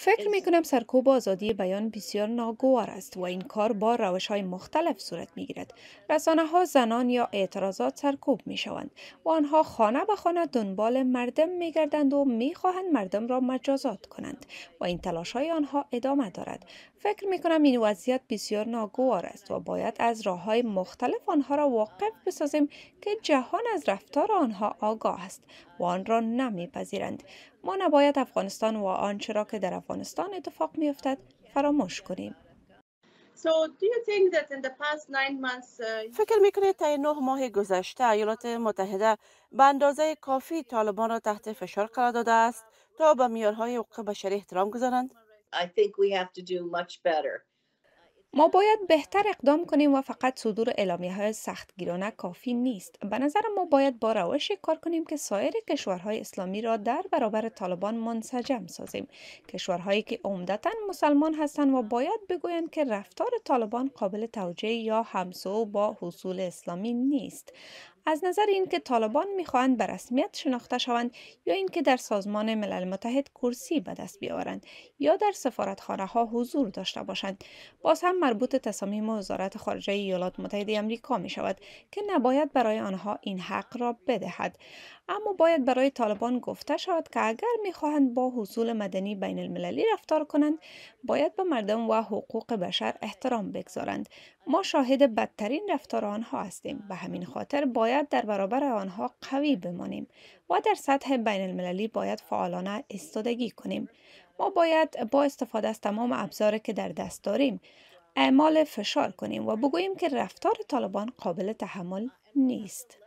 فکر می کنم سرکوب آزادی بیان بسیار ناگوار است و این کار با روش های مختلف صورت می گیرد. رسانه ها زنان یا اعتراضات سرکوب می شوند و آنها خانه به خانه دنبال مردم می گردند و می خواهند مردم را مجازات کنند و این تلاش های آنها ادامه دارد فکر می کنم این وضعیت بسیار ناگوار است و باید از راه های مختلف آنها را واقف بسازیم که جهان از رفتار آنها آگاه است و آن را نمیپذیرند ما نباید افغانستان و آنچه را که در افغانستان اتفاق می افتد فراموش کنیم uh, فکر کنید تا نه ماه گذشته ایالات متحده به اندازه کافی طالبان را تحت فشار قرار داده است تا به میارهای حقوق بشری احترام گذارند؟ ما باید بهتر اقدام کنیم و فقط صدور اعلامیه های سختگیرانه کافی نیست. به نظر ما باید با روشی کار کنیم که سایر کشورهای اسلامی را در برابر طالبان منسجم سازیم. کشورهایی که عمدتا مسلمان هستند و باید بگویند که رفتار طالبان قابل توجه یا همسو با حصول اسلامی نیست. از نظر اینکه طالبان میخواهند به رسمیت شناخته شوند یا اینکه در سازمان ملل متحد کرسی به دست بیاورند یا در سفارتخانه ها حضور داشته باشند باز هم مربوط تصامیم وزارت خارجه ایالات متحده آمریکا می شود که نباید برای آنها این حق را بدهد اما باید برای طالبان گفته شود که اگر میخواهند با حصول مدنی بین المللی رفتار کنند باید به مردم و حقوق بشر احترام بگذارند ما شاهد بدترین رفتار آنها هستیم به همین خاطر باید در برابر آنها قوی بمانیم و در سطح بین المللی باید فعالانه استادگی کنیم ما باید با استفاده از تمام ابزار که در دست داریم اعمال فشار کنیم و بگوییم که رفتار طالبان قابل تحمل نیست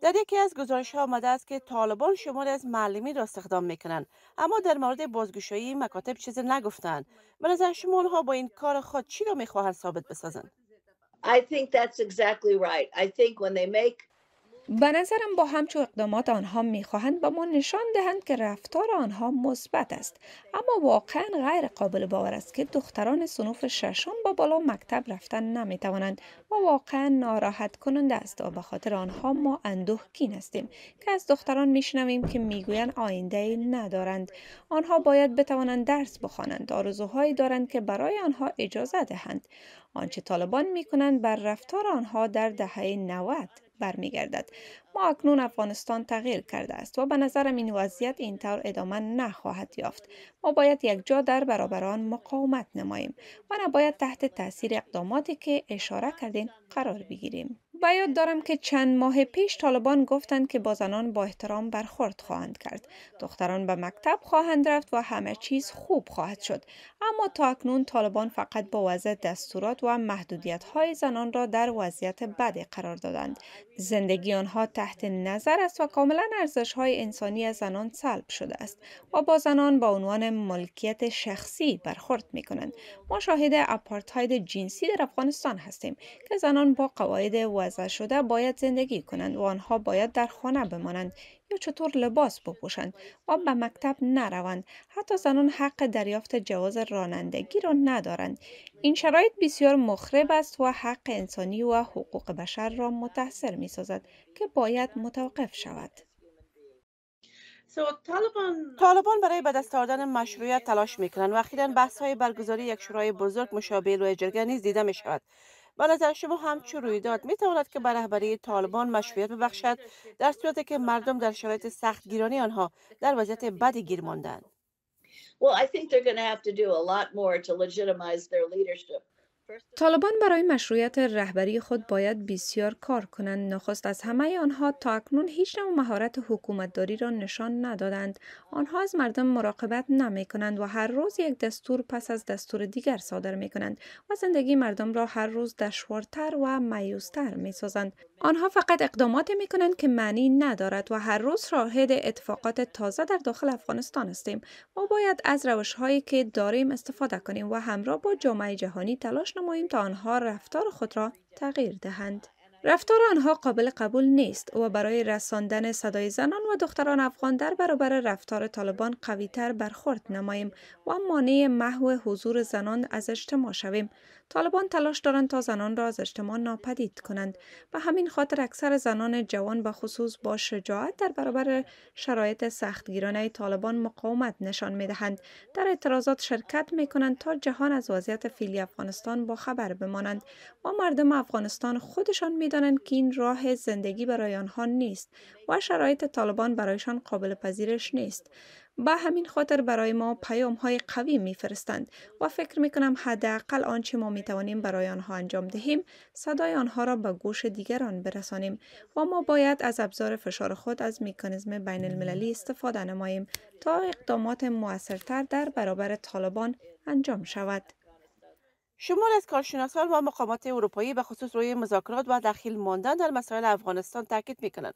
در یکی از گزارش ها آمده است که طالبان شمار از معلمی را استخدام میکنند اما در مورد بازگشایی مکاتب چیزی نگفتند به نظر شما آنها با این کار خود چی را میخواهند ثابت بسازند I think that's exactly right. I think when they make به نظرم با همچو اقدامات آنها میخواهند به ما نشان دهند که رفتار آنها مثبت است اما واقعا غیر قابل باور است که دختران صنوف ششم با بالا مکتب رفتن نمیتوانند و واقعا ناراحت کننده است و به خاطر آنها ما اندوهگین هستیم که از دختران میشنویم که میگویند آینده ای ندارند آنها باید بتوانند درس بخوانند آرزوهایی دارند که برای آنها اجازه دهند آنچه طالبان میکنند بر رفتار آنها در دهه 90 برمیگردد ما اکنون افغانستان تغییر کرده است و به نظرم این وضعیت اینطور ادامه نخواهد یافت ما باید یک جا در برابر آن مقاومت نماییم و نباید تحت تاثیر اقداماتی که اشاره کردین قرار بگیریم به یاد دارم که چند ماه پیش طالبان گفتند که با زنان با احترام برخورد خواهند کرد. دختران به مکتب خواهند رفت و همه چیز خوب خواهد شد. اما تا اکنون طالبان فقط با وضع دستورات و محدودیت های زنان را در وضعیت بدی قرار دادند. زندگی آنها تحت نظر است و کاملا ارزش های انسانی از زنان سلب شده است و با زنان با عنوان ملکیت شخصی برخورد می کنند. ما شاهد اپارتاید جنسی در افغانستان هستیم که زنان با قواعد وضع شده باید زندگی کنند و آنها باید در خانه بمانند یا چطور لباس بپوشند و به مکتب نروند حتی زنان حق دریافت جواز رانندگی را ندارند این شرایط بسیار مخرب است و حق انسانی و حقوق بشر را متاثر می سازد که باید متوقف شود طالبان برای به دست آوردن مشروعیت تلاش کنند و اخیرا بحث های برگزاری یک شورای بزرگ مشابه لوی جرگه نیز دیده می شود به نظر شما همچون رویداد می تواند که به رهبری طالبان مشروعیت ببخشد در صورتی که مردم در شرایط سخت گیرانی آنها در وضعیت بدی گیر ماندند. Well, I think they're going to have to do a lot more to legitimize their leadership. طالبان برای مشروعیت رهبری خود باید بسیار کار کنند نخست از همه آنها تا اکنون هیچ نوع مهارت حکومتداری را نشان ندادند آنها از مردم مراقبت نمی کنند و هر روز یک دستور پس از دستور دیگر صادر می کنند و زندگی مردم را هر روز دشوارتر و مایوستر می سازند آنها فقط اقدامات می کنند که معنی ندارد و هر روز شاهد اتفاقات تازه در داخل افغانستان هستیم ما باید از روش هایی که داریم استفاده کنیم و همراه با جامعه جهانی تلاش نماییم تا آنها رفتار خود را تغییر دهند. رفتار آنها قابل قبول نیست و برای رساندن صدای زنان و دختران افغان در برابر رفتار طالبان قویتر برخورد نماییم و مانع محو حضور زنان از اجتماع شویم طالبان تلاش دارند تا زنان را از اجتماع ناپدید کنند و همین خاطر اکثر زنان جوان به خصوص با شجاعت در برابر شرایط سختگیرانه طالبان مقاومت نشان می دهند در اعتراضات شرکت می کنند تا جهان از وضعیت فیلی افغانستان با خبر بمانند و مردم افغانستان خودشان می میدانند این راه زندگی برای آنها نیست و شرایط طالبان برایشان قابل پذیرش نیست به همین خاطر برای ما پیام های قوی میفرستند و فکر می کنم حداقل آنچه ما می توانیم برای آنها انجام دهیم صدای آنها را به گوش دیگران برسانیم و ما باید از ابزار فشار خود از مکانیزم بین المللی استفاده نماییم تا اقدامات موثرتر در برابر طالبان انجام شود شمول از کارشناسان و مقامات اروپایی به خصوص روی مذاکرات و دخیل ماندن در مسائل افغانستان تاکید کنند.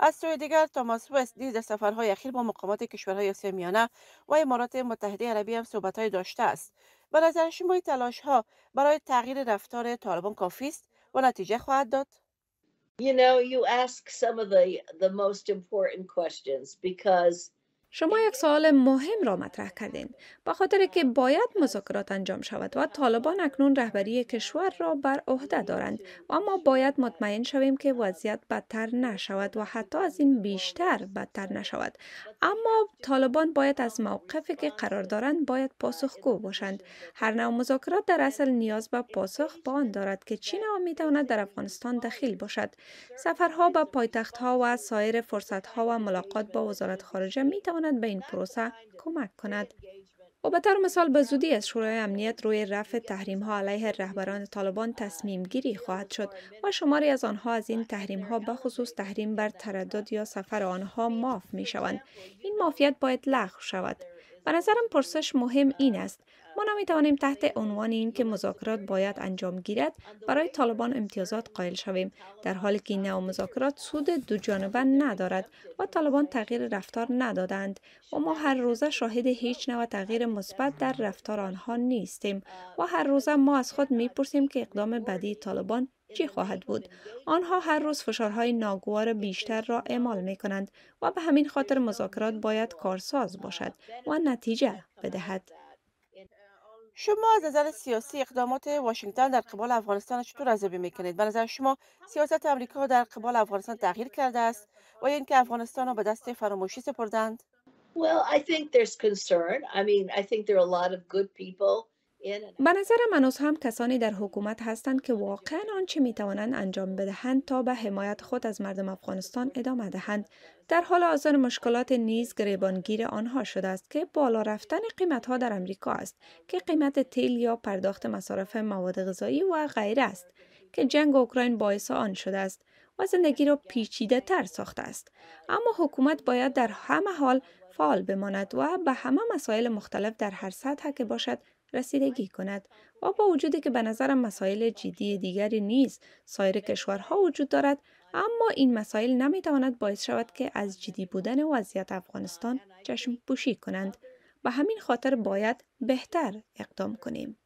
از سوی دیگر تاماس وست نیز در سفرهای اخیر با مقامات کشورهای آسیا میانه و امارات متحده عربی هم های داشته است به نظر شما تلاش ها برای تغییر رفتار طالبان کافی است و نتیجه خواهد داد شما یک سوال مهم را مطرح کردین با خاطر که باید مذاکرات انجام شود و طالبان اکنون رهبری کشور را بر عهده دارند و ما باید مطمئن شویم که وضعیت بدتر نشود و حتی از این بیشتر بدتر نشود اما طالبان باید از موقفی که قرار دارند باید پاسخگو باشند هر نوع مذاکرات در اصل نیاز به پاسخ با آن دارد که چین نوع میتواند در افغانستان دخیل باشد سفرها به پایتختها و سایر فرصتها و ملاقات با وزارت خارجه میتواند میتواند به این پروسه کمک کند. و به طور مثال به زودی از شورای امنیت روی رفع تحریم ها علیه رهبران طالبان uh, تصمیم گیری خواهد شد و شماری از آنها از این تحریم ها به خصوص تحریم بر تردد یا سفر آنها معاف می شوند. این معافیت باید لغو شود. به نظرم پرسش مهم این است ما توانیم تحت عنوان که مذاکرات باید انجام گیرد برای طالبان امتیازات قائل شویم در حالی که نو مذاکرات سود دو جانبه ندارد و طالبان تغییر رفتار ندادند و ما هر روزه شاهد هیچ نوع تغییر مثبت در رفتار آنها نیستیم و هر روزه ما از خود میپرسیم که اقدام بعدی طالبان چی خواهد بود آنها هر روز فشارهای ناگوار بیشتر را اعمال می کنند و به همین خاطر مذاکرات باید کارساز باشد و نتیجه بدهد شما از نظر سیاسی اقدامات واشنگتن در قبال افغانستان چطور می میکنید به نظر شما سیاست آمریکا در قبال افغانستان تغییر کرده است و اینکه افغانستان را به دست فراموشی سپردند think there lot good people به نظر من هم کسانی در حکومت هستند که واقعا آنچه می توانند انجام بدهند تا به حمایت خود از مردم افغانستان ادامه دهند در حال حاضر مشکلات نیز گریبانگیر آنها شده است که بالا رفتن قیمت ها در امریکا است که قیمت تیل یا پرداخت مصارف مواد غذایی و غیره است که جنگ اوکراین باعث آن شده است و زندگی را پیچیده تر ساخته است اما حکومت باید در همه حال فعال بماند و به همه مسائل مختلف در هر سطح که باشد رسیدگی کند و با وجودی که به نظرم مسائل جدی دیگری نیز سایر کشورها وجود دارد اما این مسائل نمیتواند باعث شود که از جدی بودن وضعیت افغانستان چشم پوشی کنند به همین خاطر باید بهتر اقدام کنیم